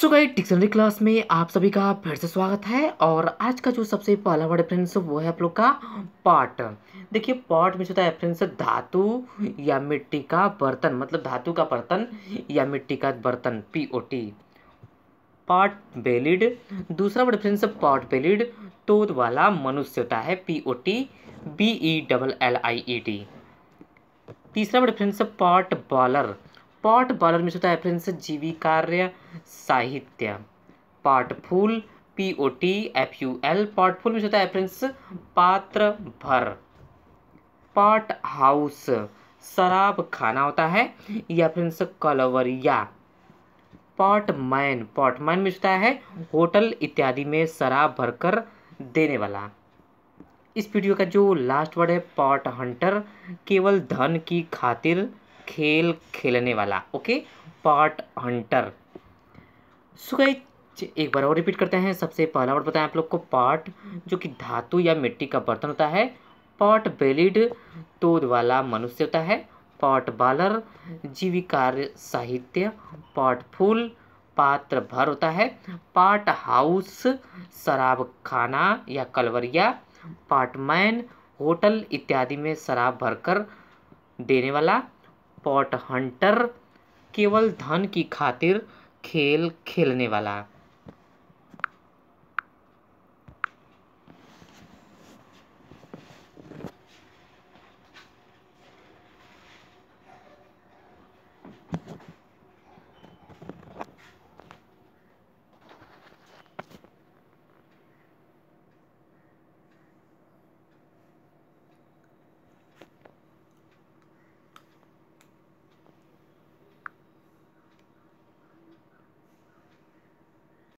सो गई dictionary class में आप सभी का फिर से स्वागत है और आज का जो सबसे पहला वर्ड फ्रेंड्स वो है आप लोग का पॉट देखिए पॉट में जो होता है फ्रेंड्स धातु या मिट्टी का बर्तन मतलब धातु का बर्तन या मिट्टी का बर्तन P O T pot bellied दूसरा वर्ड फ्रेंड्स पॉट बेलिड तोद वाला मनुष्य होता है P O T B E double L I E T तीसरा word friends pot boiler pot भारत मिश्र होता एफरेंस जीवी कार्य साहित्य potful P O T F U L potful में होता है प्रिंस पात्र भर पॉट हाउस शराब खाना होता है या प्रिंस कलवरिया पॉटमैन पॉटमैन में होता है होटल इत्यादि में शराब भरकर देने वाला इस वीडियो का जो लास्ट वर्ड है पॉट हंटर केवल धन की खातिर खेल खेलने वाला ओके पार्ट हंटर सुख एक बार और रिपीट करते हैं सबसे पहला वर्ड बताएं आप लोग को पार्ट जो कि धातु या मिट्टी का बर्तन होता है पॉट बेलिड तोद वाला मनुष्य होता है पॉट बालर जीविकार साहित्य पॉट फूल पात्र भर होता है पार्ट हाउस शराब खाना या कलवरिया पार्ट मैन होटल इत्यादि में शराब भरकर देने वाला पॉट हंटर केवल धन की खातिर खेल खेलने वाला